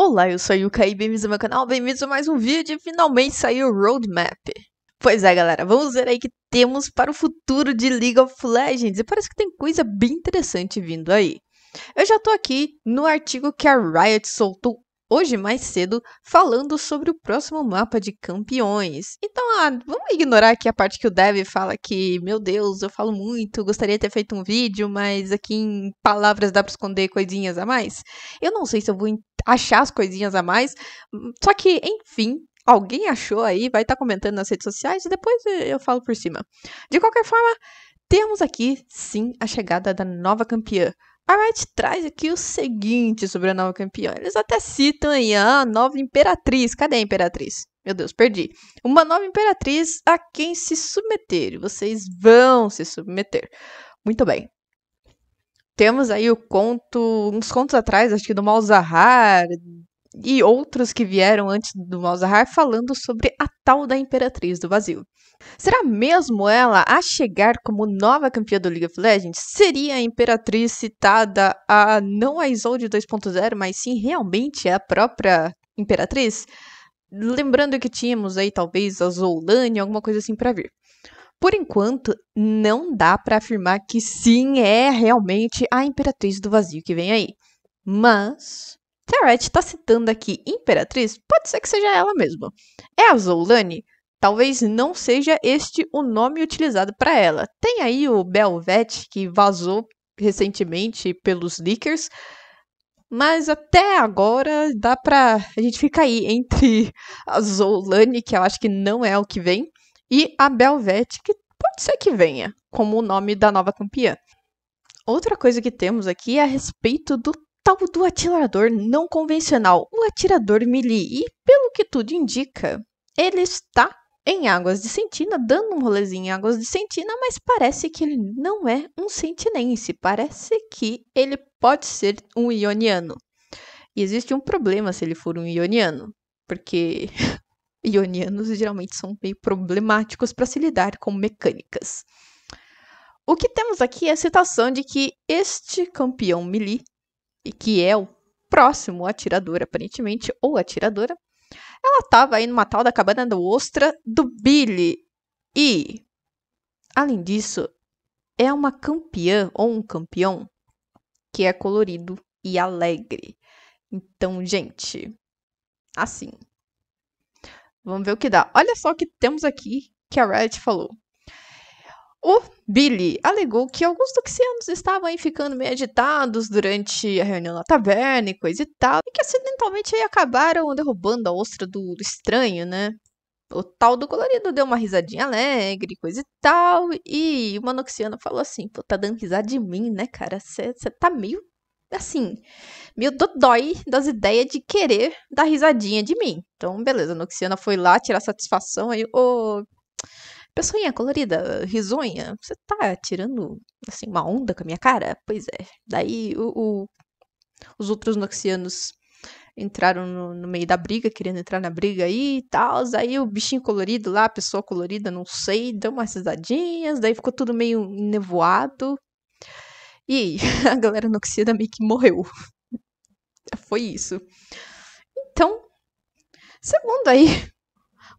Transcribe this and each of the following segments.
Olá, eu sou a Yuka e bem-vindos ao meu canal, bem-vindos a mais um vídeo e finalmente saiu o Roadmap. Pois é, galera, vamos ver aí que temos para o futuro de League of Legends e parece que tem coisa bem interessante vindo aí. Eu já tô aqui no artigo que a Riot soltou hoje mais cedo falando sobre o próximo mapa de campeões. Então, ah, vamos ignorar aqui a parte que o Dev fala que, meu Deus, eu falo muito, gostaria de ter feito um vídeo, mas aqui em palavras dá para esconder coisinhas a mais. Eu não sei se eu vou achar as coisinhas a mais, só que, enfim, alguém achou aí, vai estar tá comentando nas redes sociais e depois eu falo por cima. De qualquer forma, temos aqui sim a chegada da nova campeã, a Wright traz aqui o seguinte sobre a nova campeã. Eles até citam aí a nova imperatriz. Cadê a imperatriz? Meu Deus, perdi. Uma nova imperatriz a quem se submeter. Vocês vão se submeter. Muito bem. Temos aí o conto, uns contos atrás, acho que do Malzahar e outros que vieram antes do Malzahar, falando sobre a tal da Imperatriz do Vazio. Será mesmo ela a chegar como nova campeã do League of Legends? Seria a Imperatriz citada a não a Isolde 2.0, mas sim realmente a própria Imperatriz? Lembrando que tínhamos aí talvez a Zolane, alguma coisa assim para ver. Por enquanto, não dá para afirmar que sim é realmente a Imperatriz do Vazio que vem aí. Mas Tarret está citando aqui Imperatriz? Pode ser que seja ela mesma. É a Zolani? Talvez não seja este o nome utilizado para ela. Tem aí o Belvet que vazou recentemente pelos leakers, mas até agora dá pra a gente ficar aí entre a Zolani, que eu acho que não é o que vem, e a Belvet, que pode ser que venha, como o nome da nova campeã. Outra coisa que temos aqui é a respeito do tal do atirador não convencional, o atirador melee, e pelo que tudo indica, ele está em Águas de Sentina, dando um rolezinho em Águas de Sentina, mas parece que ele não é um sentinense, parece que ele pode ser um ioniano. E existe um problema se ele for um ioniano, porque ionianos geralmente são meio problemáticos para se lidar com mecânicas. O que temos aqui é a citação de que este campeão melee e que é o próximo atirador, aparentemente, ou atiradora, ela estava aí numa tal da cabana do ostra do Billy. E, além disso, é uma campeã ou um campeão que é colorido e alegre. Então, gente, assim. Vamos ver o que dá. Olha só o que temos aqui que a Riot falou. O Billy alegou que alguns noxianos estavam aí ficando meio agitados durante a reunião na taverna e coisa e tal, e que acidentalmente aí acabaram derrubando a ostra do, do estranho, né? O tal do colorido deu uma risadinha alegre, coisa e tal, e o Manoxiano falou assim: pô, tá dando risada de mim, né, cara? Você tá meio, assim, meio dodói das ideias de querer dar risadinha de mim. Então, beleza, a Noxiana foi lá tirar satisfação aí, ô. Oh, Pessoinha colorida, risonha, você tá tirando, assim, uma onda com a minha cara? Pois é. Daí o, o, os outros noxianos entraram no, no, meio da briga, querendo entrar na briga aí e tal. Aí o bichinho colorido lá, a pessoa colorida, não sei, deu umas risadinhas, daí ficou tudo meio nevoado. E a galera noxiana meio que morreu. Foi isso. Então, segundo aí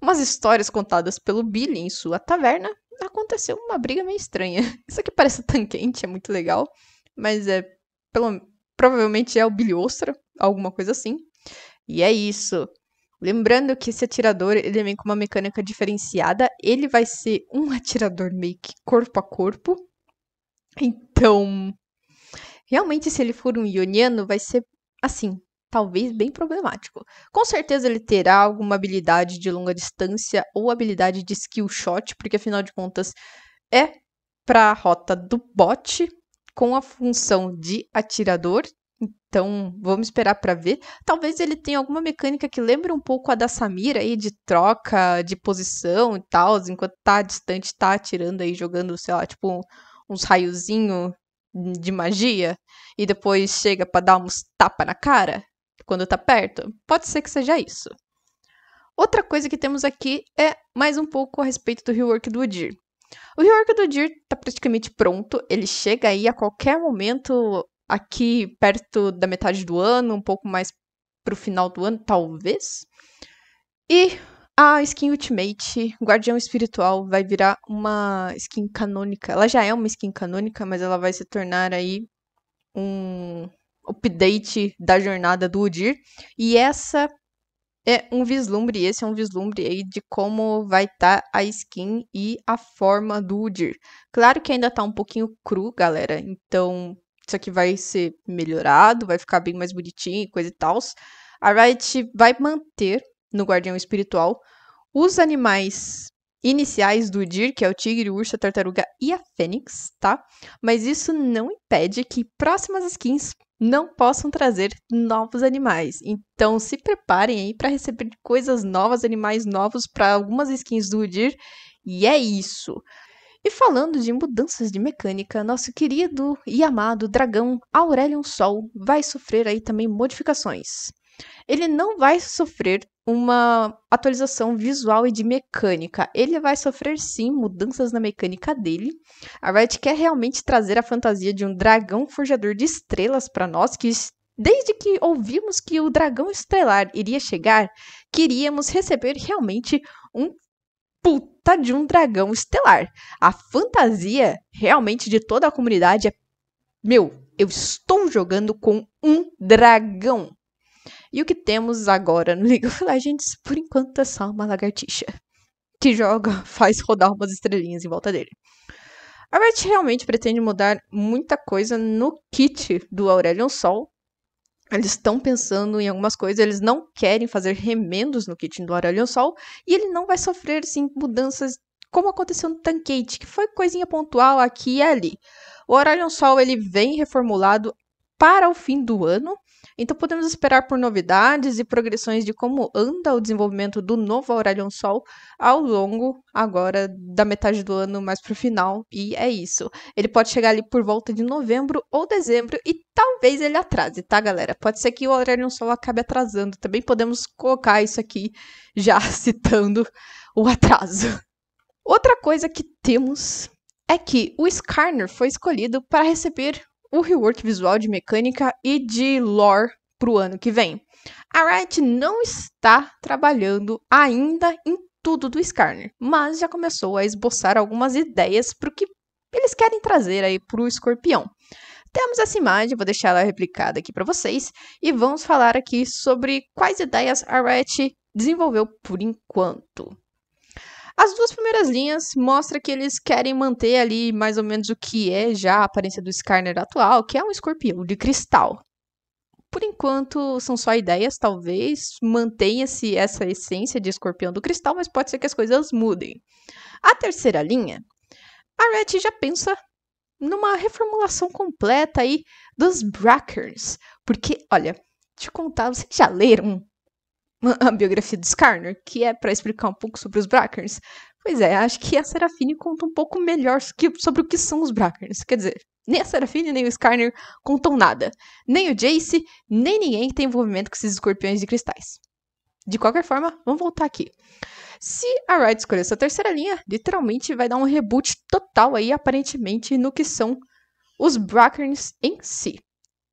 umas histórias contadas pelo Billy em sua taverna, aconteceu uma briga meio estranha. Isso aqui parece tão quente, é muito legal, mas é pelo, provavelmente é o Billy Ostra, alguma coisa assim. E é isso. Lembrando que esse atirador, ele vem com uma mecânica diferenciada, ele vai ser um atirador meio que corpo a corpo. Então, realmente se ele for um ioniano, vai ser assim, talvez bem problemático. Com certeza ele terá alguma habilidade de longa distância ou habilidade de skill shot, porque afinal de contas é para a rota do bot com a função de atirador. Então, vamos esperar para ver. Talvez ele tenha alguma mecânica que lembre um pouco a da Samira aí de troca de posição e tal, enquanto tá distante, tá atirando aí jogando, sei lá, tipo uns raiozinho de magia e depois chega para dar uns tapa na cara quando está perto? Pode ser que seja isso. Outra coisa que temos aqui é mais um pouco a respeito do rework do Udir. O rework do Udir está praticamente pronto, ele chega aí a qualquer momento aqui perto da metade do ano, um pouco mais para o final do ano, talvez. E a skin Ultimate, Guardião Espiritual, vai virar uma skin canônica. Ela já é uma skin canônica, mas ela vai se tornar aí um update da jornada do Udir. E essa é um vislumbre, esse é um vislumbre aí de como vai estar tá a skin e a forma do Udir. Claro que ainda tá um pouquinho cru, galera, então isso aqui vai ser melhorado, vai ficar bem mais bonitinho e coisa e tal. A Riot vai manter no Guardião Espiritual os animais iniciais do Udir, que é o tigre, o urso, a tartaruga e a fênix, tá? Mas isso não impede que próximas skins não possam trazer novos animais. Então se preparem aí para receber coisas novas, animais novos para algumas skins do Udir. E é isso. E falando de mudanças de mecânica, nosso querido e amado dragão Aurelion Sol vai sofrer aí também modificações ele não vai sofrer uma atualização visual e de mecânica. Ele vai sofrer sim mudanças na mecânica dele. A Riot quer realmente trazer a fantasia de um dragão forjador de estrelas para nós que Desde que ouvimos que o dragão estelar iria chegar, queríamos receber realmente um puta de um dragão estelar. A fantasia realmente de toda a comunidade é: meu, eu estou jogando com um dragão. E o que temos agora no League of Legends, por enquanto, é só uma lagartixa. Que joga, faz rodar umas estrelinhas em volta dele. A Riot realmente pretende mudar muita coisa no kit do Aurelion Sol. Eles estão pensando em algumas coisas, eles não querem fazer remendos no kit do Aurelion Sol. E ele não vai sofrer, sim, mudanças como aconteceu no Tankate, que foi coisinha pontual aqui e ali. O Aurelion Sol ele vem reformulado para o fim do ano então podemos esperar por novidades e progressões de como anda o desenvolvimento do novo Aurelion Sol ao longo agora da metade do ano mais pro final. E é isso. Ele pode chegar ali por volta de novembro ou dezembro e talvez ele atrase, tá, galera? Pode ser que o Aurelion Sol acabe atrasando. Também podemos colocar isso aqui já citando o atraso. Outra coisa que temos é que o Skarner foi escolhido para receber o rework visual de mecânica e de lore para o ano que vem. A Riot não está trabalhando ainda em tudo do Skarner, mas já começou a esboçar algumas ideias para o que eles querem trazer aí para o escorpião. Temos essa imagem, vou deixar ela replicada aqui para vocês, e vamos falar aqui sobre quais ideias a Riot desenvolveu por enquanto. As duas primeiras linhas mostram que eles querem manter ali mais ou menos o que é já a aparência do Skarner atual, que é um escorpião de cristal. Por enquanto, são só ideias, talvez mantenha-se essa essência de escorpião do cristal, mas pode ser que as coisas mudem. A terceira linha, a Red já pensa numa reformulação completa aí dos Brackers, porque, olha, te contar, vocês já leram a biografia de Skarner, que é para explicar um pouco sobre os Brackers. Pois é, acho que a Serafine conta um pouco melhor sobre o que são os Brackers. Quer dizer, nem a Serafine nem o Skarner contam nada. Nem o Jace, nem ninguém tem envolvimento com esses escorpiões de cristais. De qualquer forma, vamos voltar aqui. Se a Riot escolher essa terceira linha, literalmente vai dar um reboot total aí, aparentemente, no que são os Brackens em si.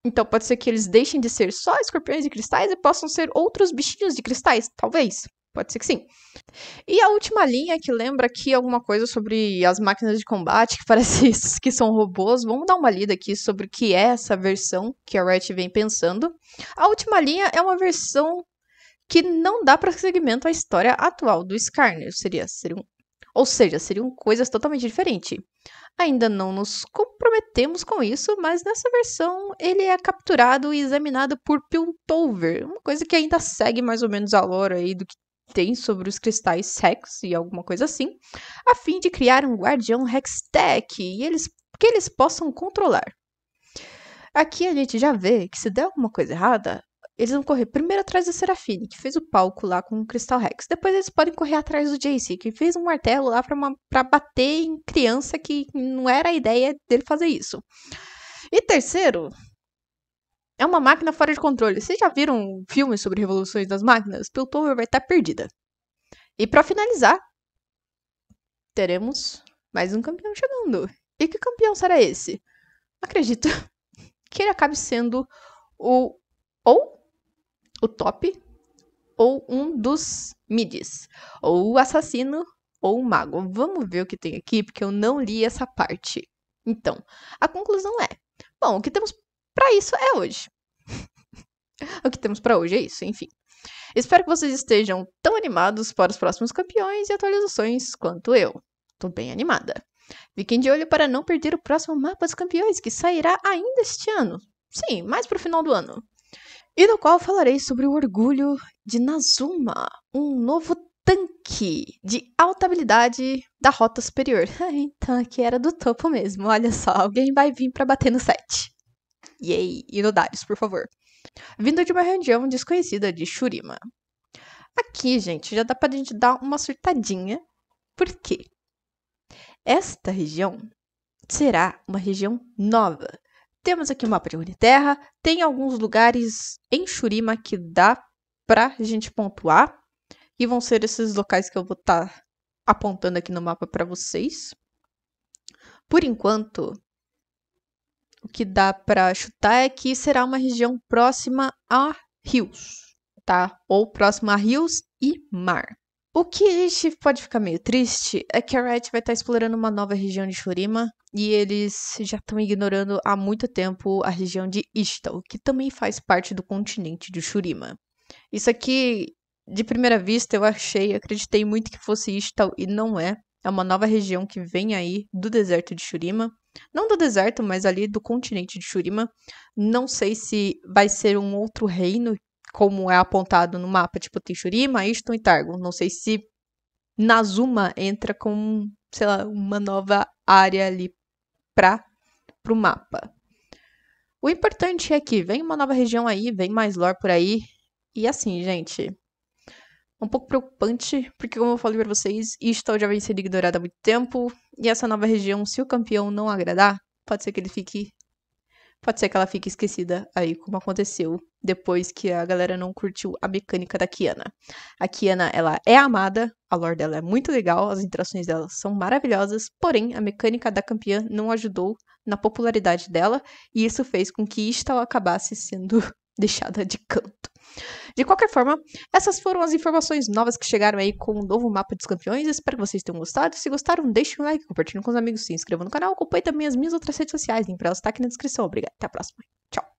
Então pode ser que eles deixem de ser só escorpiões de cristais e possam ser outros bichinhos de cristais, talvez. Pode ser que sim. E a última linha que lembra aqui alguma coisa sobre as máquinas de combate, que parece que são robôs. Vamos dar uma lida aqui sobre o que é essa versão que a Riot vem pensando. A última linha é uma versão que não dá para segmento à história atual do Skarner. Seria, seriam ou seja, seriam coisas totalmente diferentes. Ainda não nos comprometemos com isso, mas nessa versão ele é capturado e examinado por Piltover, uma coisa que ainda segue mais ou menos a lore aí do que tem sobre os cristais Rex e alguma coisa assim, a fim de criar um guardião Hextech e eles que eles possam controlar. Aqui a gente já vê que se der alguma coisa errada, eles vão correr primeiro atrás da Serafine, que fez o palco lá com o Crystal Rex. Depois eles podem correr atrás do jaycee que fez um martelo lá para bater em criança, que não era a ideia dele fazer isso. E terceiro, é uma máquina fora de controle. Vocês já viram filmes sobre revoluções das máquinas? Piltover vai estar perdida. E para finalizar, teremos mais um campeão chegando. E que campeão será esse? Acredito que ele acabe sendo o ou o top, ou um dos midis, ou o assassino, ou o mago. Vamos ver o que tem aqui, porque eu não li essa parte. Então, a conclusão é: bom, o que temos para isso é hoje. o que temos para hoje é isso, enfim. Espero que vocês estejam tão animados para os próximos campeões e atualizações quanto eu. Tô bem animada. Fiquem de olho para não perder o próximo mapa dos campeões que sairá ainda este ano. Sim, mais para o final do ano e no qual falarei sobre o orgulho de Nazuma, um novo tanque de alta habilidade da rota superior. então aqui era do topo mesmo, olha só, alguém vai vir para bater no 7. Yay, Inodarius, por favor. Vindo de uma região desconhecida de Shurima. Aqui, gente, já dá pra gente dar uma surtadinha. Por quê? Esta região será uma região nova, temos aqui o mapa de Terra tem alguns lugares em Shurima que dá pra gente pontuar, e vão ser esses locais que eu vou estar tá apontando aqui no mapa para vocês. Por enquanto, o que dá para chutar é que será uma região próxima a rios, tá? Ou próxima a rios e mar. O que a gente pode ficar meio triste é que a Riot vai estar tá explorando uma nova região de Shurima e eles já estão ignorando há muito tempo a região de Istal, que também faz parte do continente de Shurima. Isso aqui, de primeira vista, eu achei, acreditei muito que fosse Istal e não é. É uma nova região que vem aí do deserto de Shurima. Não do deserto, mas ali do continente de Shurima. Não sei se vai ser um outro reino como é apontado no mapa, tipo Tishurima, Ishton e Targon. Não sei se Nazuma entra com, sei lá, uma nova área ali para o mapa. O importante é que vem uma nova região aí, vem mais lore por aí. E assim, gente, um pouco preocupante, porque como eu falei para vocês, Ishton já vem sendo ignorado há muito tempo, e essa nova região, se o campeão não agradar, pode ser que ele fique Pode ser que ela fique esquecida aí, como aconteceu depois que a galera não curtiu a mecânica da Kiana. A Kiana, ela é amada, a lore dela é muito legal, as interações dela são maravilhosas, porém a mecânica da campeã não ajudou na popularidade dela e isso fez com que Istal acabasse sendo deixada de canto. De qualquer forma, essas foram as informações novas que chegaram aí com o novo mapa dos campeões. Espero que vocês tenham gostado. Se gostaram, deixem um like, compartilhem com os amigos, se inscrevam no canal, acompanhe também as minhas outras redes sociais, link pra elas tá aqui na descrição. Obrigada, até a próxima. Tchau.